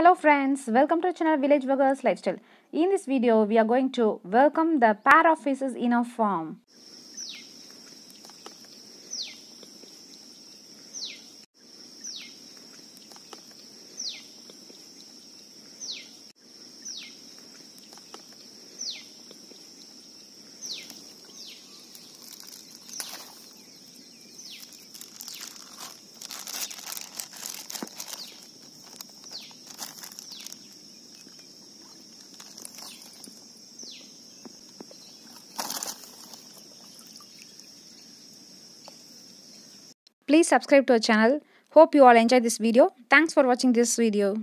Hello friends, welcome to the channel Village Workers Lifestyle. In this video, we are going to welcome the pair of faces in a form. Please subscribe to our channel. Hope you all enjoy this video. Thanks for watching this video.